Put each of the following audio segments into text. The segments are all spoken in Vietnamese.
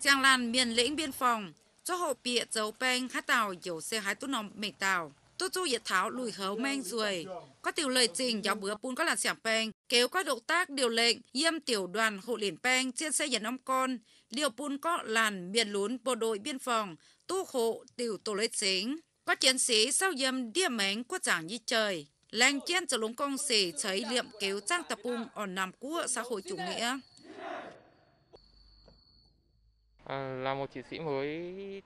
Giang lan miền lĩnh biên phòng, cho hộ bịa dấu beng hát tàu dấu xe hai tốt nòng mệt tàu. Tô chu yết tháo lùi hấu men ruồi. Có tiểu lời trình giáo bữa bún có làn xẻng beng, kéo các động tác điều lệnh, yêm tiểu đoàn hộ liền beng trên xe dẫn ông con. Điều bún có làn miền lún bộ đội biên phòng, tu hộ tiểu tổ lấy chính. có chiến sĩ sau yêm đĩa mánh quốc giảng như trời. Lành chiến cho lúng công sĩ thấy liệm kéo trang tập bùng ở Nam Quốc xã hội chủ nghĩa. là một chiến sĩ mới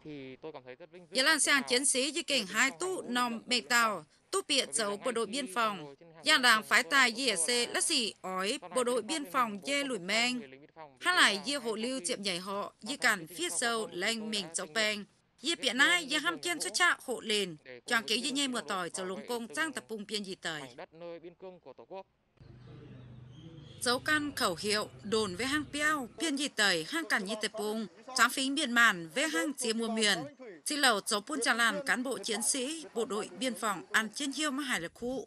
thì tôi cảm thấy rất vinh dự. Nhà Lan sang chiến sĩ với kinh hai tu nòng bề tàu, tu bịa dấu bộ đội biên phòng. Nhà đảng phái tài dìa xe lắc xỉ ói bộ đội biên phòng dê lùi men. Hát lại dìa hộ lưu tiệm nhảy họ, dìa cản phía sâu lên mình cháu bèn. Dìa bịa nai dìa ham kiên xuất trạ hộ lên. chọn kế dìa nhê mưa tỏi, cháu lũng công trang tập bùng biên dì tời dấu can khẩu hiệu đồn với hang piao, piên nhị tẩy, hang cản nhị tệp bùng, tráng phí biên màn với hang chia mua miền. Xin lầu dấu buôn trà làn cán bộ chiến sĩ, bộ đội biên phòng ăn trên hiêu mà hải lực khu.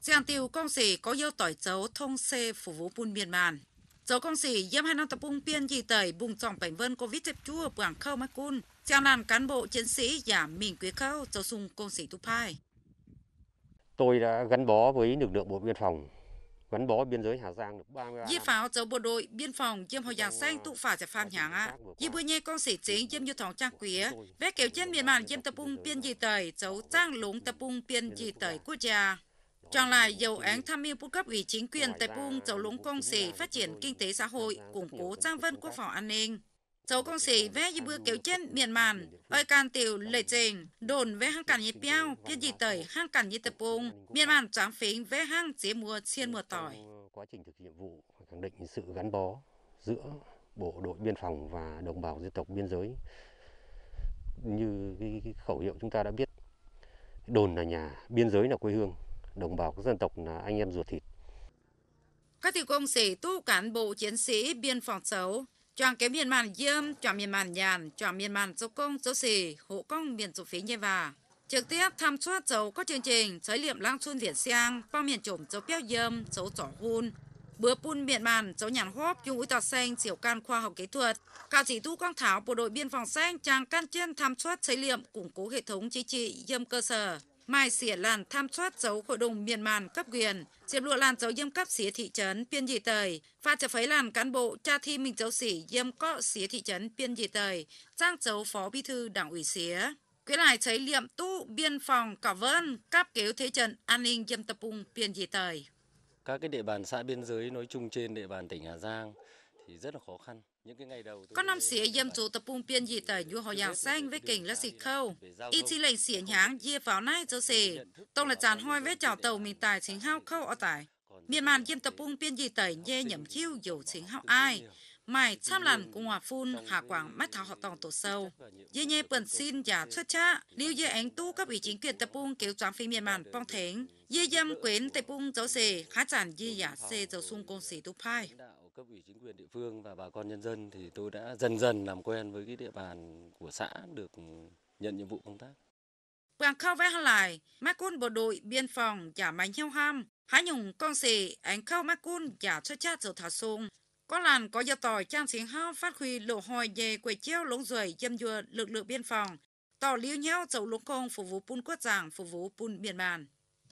Giang tiêu công sĩ có yêu tỏi dấu thông xe phủ vụ buôn biên màn. Dấu công sĩ yếm hai năm tập bung piên nhị tẩy bùng trọng bảnh vân covid tệp chua quảng khâu mắc cun. Giang làn cán bộ chiến sĩ giả mình quý khâu dấu sung công sĩ tu phai. Tôi đã gắn bó với lực lượng bộ biên phòng gắn bó biên giới Hà Giang được 33 năm. pháo dấu bộ đội biên phòng chiếm hồ giang vâng, xanh tụ phả giải phàm nhàng ạ. Dì bữa nhé con sĩ chính chiếm như thóng trang quía. Vé kéo chân miền màn chiếm tập ung biên dì tời dấu trang lúng tập ung biên dì tời quốc gia. Trong lại dầu án tham mưu cung cấp ủy chính quyền tại Pung dấu lũng công sĩ phát triển kinh tế xã hội, củng cố trang vân quốc phòng an ninh cháu công sĩ vẽ như bữa kéo trên miền màn ơi can tiểu lệ trình đồn vẽ hang cản như piao biết gì tới hang cản như tập bùng miền màn tráng phính vẽ hang chế mùa xiên mùa tỏi ờ, quá trình thực hiện nhiệm vụ khẳng định sự gắn bó giữa bộ đội biên phòng và đồng bào dân tộc biên giới như cái khẩu hiệu chúng ta đã biết đồn là nhà biên giới là quê hương đồng bào các dân tộc là anh em ruột thịt các tiểu công sĩ tu cán bộ chiến sĩ biên phòng xấu chọn cái miền màn diêm chọn miền màn nhàn chọn miền màn dấu công dấu xì hộ công miền dấu phí như và trực tiếp tham suất dấu các chương trình giới liệm lang xuân việt sang bao miền trộm dấu béo diêm dấu trỏ hun bữa pun miền màn dấu nhàn hóp dùng úi tọt xanh diều can khoa học kỹ thuật ca sĩ tu quang thảo bộ đội biên phòng xanh trang can chuyên tham suất giới liệm củng cố hệ thống chính trị diêm cơ sở Mai xỉa làn tham soát dấu hội đồng miền màn cấp quyền, diệp lụa làn dấu yêm cấp xỉa thị trấn biên dị Tời, pha trở phấy làn cán bộ cha thi mình dấu xỉ yêm có xỉa thị trấn biên dị Tời, trang dấu phó bí thư đảng ủy xỉa. Quyến lại cháy liệm tu biên phòng cả vân, cáp kéo thế trận an ninh yêm tập trung biên dị Tời. Các cái địa bàn xã biên giới nói chung trên địa bàn tỉnh Hà Giang thì rất là khó khăn. Những cái ngày đầu Có năm xỉa dâm chủ tập trung biên dị tờ nhu hồ giang xanh với kình là xịt khâu. Y chỉ lệnh xỉa nháng dìa pháo nai cho xỉ. Tông là chán hoi với chảo tàu mình tài chính hao khâu ở tại Miền màn dâm tập trung biên dị tờ dê nhầm khiêu dù chính hao ai. mày chăm làm cùng hòa phun hạ quảng mắt tháo họ tòng tổ sâu. Dê nhê bẩn xin giả xuất cha. Lưu dê ánh tu cấp ủy chính quyền tập trung kéo choáng phi miền màn bong thánh. Dê dâm quyến tập trung dấu xỉ khá chản dê giả xê dấu xung công xỉ tu phai cấp ủy chính quyền địa phương và bà con nhân dân thì tôi đã dần dần làm quen với cái địa bàn của xã được nhận nhiệm vụ công tác. Quảng khao vẽ lại, mai cun bộ đội biên phòng giả mảnh heo ham, há nhùng con sĩ ánh khao mai cun giả cho cha dầu thả sung. Có làn có gia tỏi trang chiến hao phát huy lộ hồi về quầy treo lống rưỡi châm dừa lực lượng biên phòng, tỏ liêu nhau dầu lũng công phục vụ pun quốc giảng phục vụ pun biển bàn.